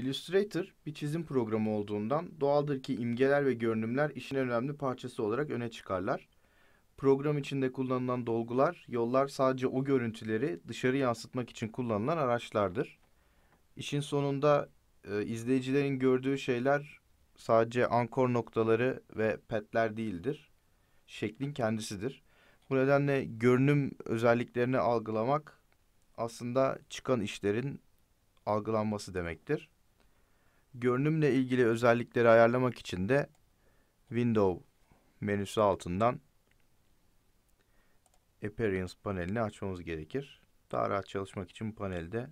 Illustrator bir çizim programı olduğundan doğaldır ki imgeler ve görünümler işin önemli parçası olarak öne çıkarlar. Program içinde kullanılan dolgular, yollar sadece o görüntüleri dışarı yansıtmak için kullanılan araçlardır. İşin sonunda e, izleyicilerin gördüğü şeyler sadece ankor noktaları ve petler değildir. Şeklin kendisidir. Bu nedenle görünüm özelliklerini algılamak aslında çıkan işlerin algılanması demektir. Görünümle ilgili özellikleri ayarlamak için de Window menüsü altından Appearance panelini açmamız gerekir. Daha rahat çalışmak için panelde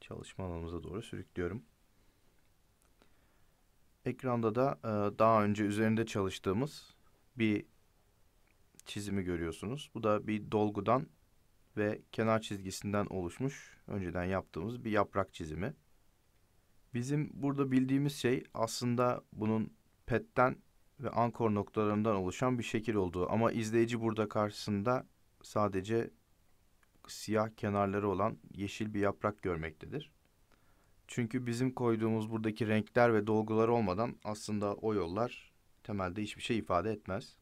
çalışma alanımıza doğru sürüklüyorum. Ekranda da e, daha önce üzerinde çalıştığımız bir çizimi görüyorsunuz. Bu da bir dolgudan ve kenar çizgisinden oluşmuş önceden yaptığımız bir yaprak çizimi. Bizim burada bildiğimiz şey aslında bunun petten ve ankor noktalarından oluşan bir şekil olduğu ama izleyici burada karşısında sadece siyah kenarları olan yeşil bir yaprak görmektedir. Çünkü bizim koyduğumuz buradaki renkler ve dolgular olmadan aslında o yollar temelde hiçbir şey ifade etmez.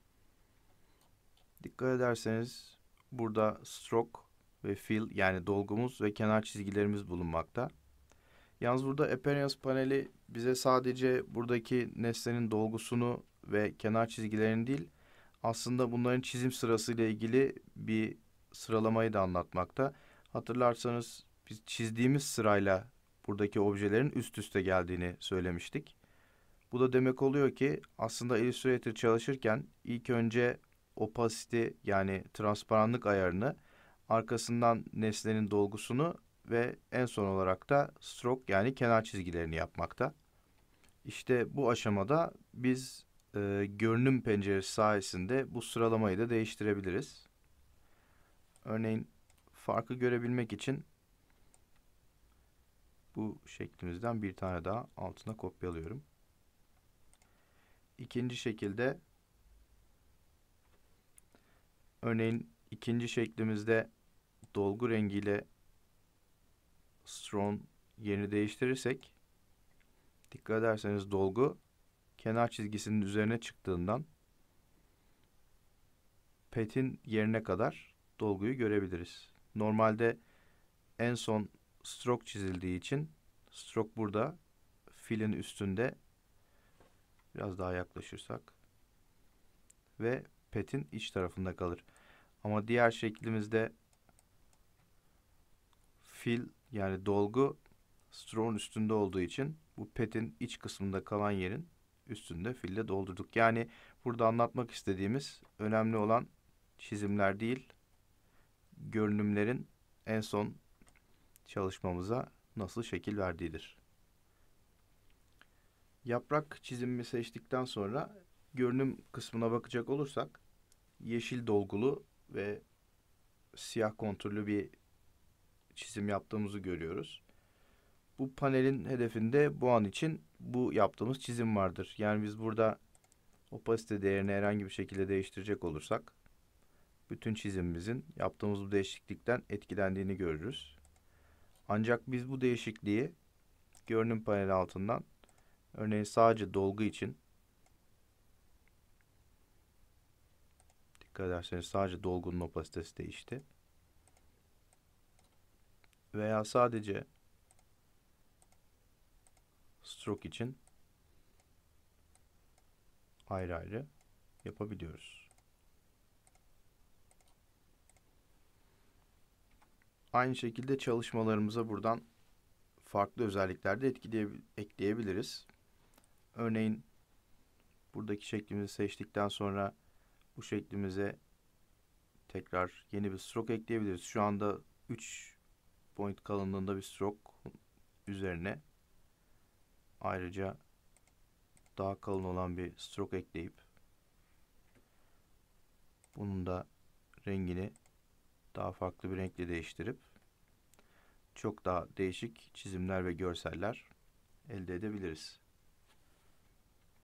Dikkat ederseniz Burada stroke ve fill yani dolgumuz ve kenar çizgilerimiz bulunmakta. Yalnız burada appearance paneli bize sadece buradaki nesnenin dolgusunu ve kenar çizgilerini değil aslında bunların çizim sırasıyla ilgili bir sıralamayı da anlatmakta. Hatırlarsanız biz çizdiğimiz sırayla buradaki objelerin üst üste geldiğini söylemiştik. Bu da demek oluyor ki aslında Illustrator çalışırken ilk önce opasite yani transparanlık ayarını, arkasından nesnenin dolgusunu ve en son olarak da stroke yani kenar çizgilerini yapmakta. İşte bu aşamada biz e, görünüm penceresi sayesinde bu sıralamayı da değiştirebiliriz. Örneğin farkı görebilmek için bu şeklimizden bir tane daha altına kopyalıyorum. İkinci şekilde Örneğin ikinci şeklimizde dolgu rengiyle strong yerini değiştirirsek dikkat ederseniz dolgu kenar çizgisinin üzerine çıktığından petin yerine kadar dolguyu görebiliriz. Normalde en son stroke çizildiği için stroke burada filin üstünde biraz daha yaklaşırsak ve petin iç tarafında kalır. Ama diğer şeklimizde fil yani dolgu stroğun üstünde olduğu için bu petin iç kısmında kalan yerin üstünde fille doldurduk. Yani burada anlatmak istediğimiz önemli olan çizimler değil, görünümlerin en son çalışmamıza nasıl şekil verdiğidir. Yaprak çizimimi seçtikten sonra görünüm kısmına bakacak olursak yeşil dolgulu ve siyah konturlu bir çizim yaptığımızı görüyoruz. Bu panelin hedefinde bu an için bu yaptığımız çizim vardır. Yani biz burada opasite değerini herhangi bir şekilde değiştirecek olursak bütün çizimimizin yaptığımız bu değişiklikten etkilendiğini görürüz. Ancak biz bu değişikliği görünüm paneli altından örneğin sadece dolgu için dikkat ederseniz sadece dolgunun opasitesi değişti. Veya sadece stroke için ayrı ayrı yapabiliyoruz. Aynı şekilde çalışmalarımıza buradan farklı özelliklerde ekleyebiliriz. Örneğin buradaki şeklimizi seçtikten sonra bu şeklimize tekrar yeni bir stroke ekleyebiliriz. Şu anda 3 point kalınlığında bir stroke üzerine ayrıca daha kalın olan bir stroke ekleyip bunun da rengini daha farklı bir renkle değiştirip çok daha değişik çizimler ve görseller elde edebiliriz.